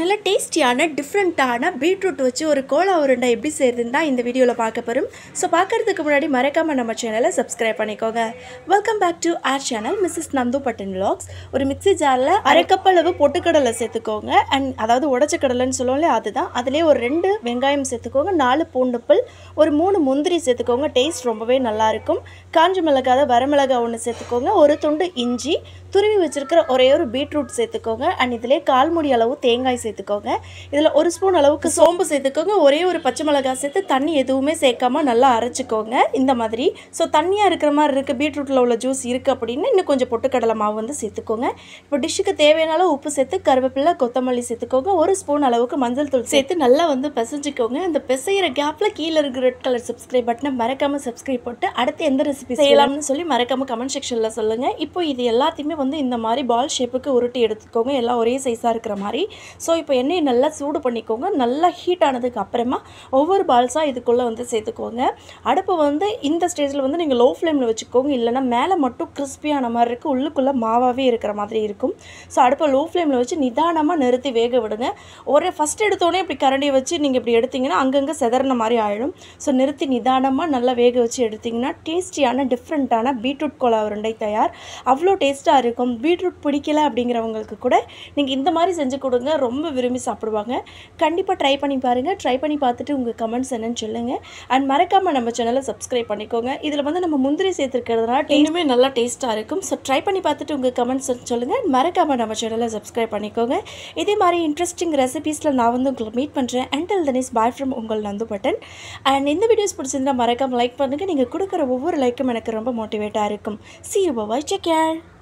நல்ல டேஸ்டியான டிஃப்ரெண்ட்டான பீட்ரூட் வச்சு ஒரு கோலா உருண்டை எப்படி செய்யறதுன்னு தான் இந்த வீடியோவில் பார்க்க போகிறோம் ஸோ பார்க்குறதுக்கு முன்னாடி மறக்காமல் நம்ம சேனலை சப்ஸ்கிரைப் பண்ணிக்கோங்க welcome back to our channel Mrs Nandu பட்டன் வ்ளாக்ஸ் ஒரு மிக்சி ஜாரில் அரைக்கப்பளவு பொட்டுக்கடலை சேர்த்துக்கோங்க அண்ட் அதாவது உடச்ச கடலைன்னு சொல்லுவோம்லே அதுதான் அதிலே ஒரு ரெண்டு வெங்காயம் சேர்த்துக்கோங்க நாலு பூண்டுப்பல் ஒரு மூணு முந்திரி சேர்த்துக்கோங்க டேஸ்ட் ரொம்பவே நல்லாயிருக்கும் காஞ்சி மிளகாத வரமிளகாய் ஒன்று சேர்த்துக்கோங்க ஒரு துண்டு இஞ்சி துருவி வச்சுருக்கிற ஒரே ஒரு பீட்ரூட் சேர்த்துக்கோங்க அண்ட் இதிலே கால்முடி அளவு தேங்காய் சேர்த்து சேர்த்துக்கோங்க இதில் ஒரு ஸ்பூன் அளவுக்கு சோம்பு சேர்த்துக்கோங்க ஒரே ஒரு பச்சை மிளகாய் சேர்த்து தண்ணி எதுவுமே சேர்க்காம நல்லா அரைச்சிக்கோங்க இந்த மாதிரி ஸோ தண்ணியாக இருக்கிற மாதிரி இருக்குது பீட்ரூட்டில் உள்ள ஜூஸ் இருக்குது அப்படின்னு இன்னும் கொஞ்சம் பொட்டுக்கடலை மாவு வந்து சேர்த்துக்கோங்க இப்போ டிஷ்ஷுக்கு தேவையான உப்பு சேர்த்து கருவேப்பிலை கொத்தமல்லி சேர்த்துக்கோங்க ஒரு ஸ்பூன் அளவுக்கு மஞ்சள் தூள் சேர்த்து நல்லா வந்து பிசைஞ்சிக்கோங்க அந்த பிசைகிற கேப்பில் கீழே இருக்கிற ரெட் கலர் சப்ஸ்கிரைப் பட்டனை மறக்காமல் சப்ஸ்கிரைப் போட்டு அடுத்து எந்த ரெசிபி செய்யலாம்னு சொல்லி மறக்காமல் கமெண்ட் செக்ஷனில் சொல்லுங்கள் இப்போ இது எல்லாத்தையுமே வந்து இந்த மாதிரி பால் ஷேப்புக்கு உருட்டி எடுத்துக்கோங்க எல்லாம் ஒரே சைஸாக இருக்கிற மாதிரி ஸோ இப்போ எண்ணெயை நல்லா சூடு பண்ணிக்கோங்க நல்லா ஹீட் ஆனதுக்கு அப்புறமா ஒவ்வொரு பால்ஸாக இதுக்குள்ளே வந்து சேர்த்துக்கோங்க அடுப்பை வந்து இந்த ஸ்டேஜில் வந்து நீங்கள் லோ ஃப்ளேமில் வச்சுக்கோங்க இல்லைனா மேலே மட்டும் கிறிஸ்பியான மாதிரி இருக்குது உள்ளுக்குள்ளே மாவாகவே இருக்கிற மாதிரி இருக்கும் ஸோ அடுப்பை லோ ஃப்ளேமில் வச்சு நிதானமாக நிறுத்தி வேக விடுங்க ஒரே ஃபஸ்ட் எடுத்தோடனே இப்படி கரண்டியை வச்சு நீங்கள் இப்படி எடுத்திங்கன்னா அங்கங்கே செதறின மாதிரி ஆகிடும் ஸோ நிறுத்தி நிதானமாக நல்லா வேக வச்சு எடுத்திங்கன்னா டேஸ்டியான டிஃப்ரெண்ட்டான பீட்ரூட் கோலா உருண்டை தயார் அவ்வளோ டேஸ்ட்டாக இருக்கும் பீட்ரூட் பிடிக்கல அப்படிங்கிறவங்களுக்கு கூட நீங்கள் இந்த மாதிரி செஞ்சு கொடுங்க ரொம்ப ரொம்ப விரும்பி சாப்பிடுவாங்க கண்டிப்பாக ட்ரை பண்ணி பாருங்கள் ட்ரை பண்ணி பார்த்துட்டு உங்கள் கமெண்ட்ஸ் என்னென்னு சொல்லுங்கள் அண்ட் மறக்காமல் நம்ம சேனலை சப்ஸ்கிரைப் பண்ணிக்கோங்க இதில் வந்து நம்ம முந்திரி சேர்த்துருக்கிறதுனால இன்னுமே நல்லா டேஸ்ட்டாக இருக்கும் ஸோ ட்ரை பண்ணி பார்த்துட்டு உங்கள் கமெண்ட்ஸ் சொல்லுங்கள் மறக்காமல் நம்ம சேனலை சப்ஸ்கிரைப் பண்ணிக்கோங்க இதே மாதிரி இன்ட்ரெஸ்டிங் ரெசிபீஸில் நான் வந்து உங்களை மீட் பண்ணுறேன் அண்டில் தனிஸ் பாய் ஃப்ரம் உங்கள் நந்து பட்டன் அண்ட் இந்த வீடியோஸ் பிடிச்சிருந்தால் மறக்காமல் லைக் பண்ணுங்கள் நீங்கள் கொடுக்குற ஒவ்வொரு லைக்கும் எனக்கு ரொம்ப மோட்டிவேட்டாக இருக்கும் see you bye take care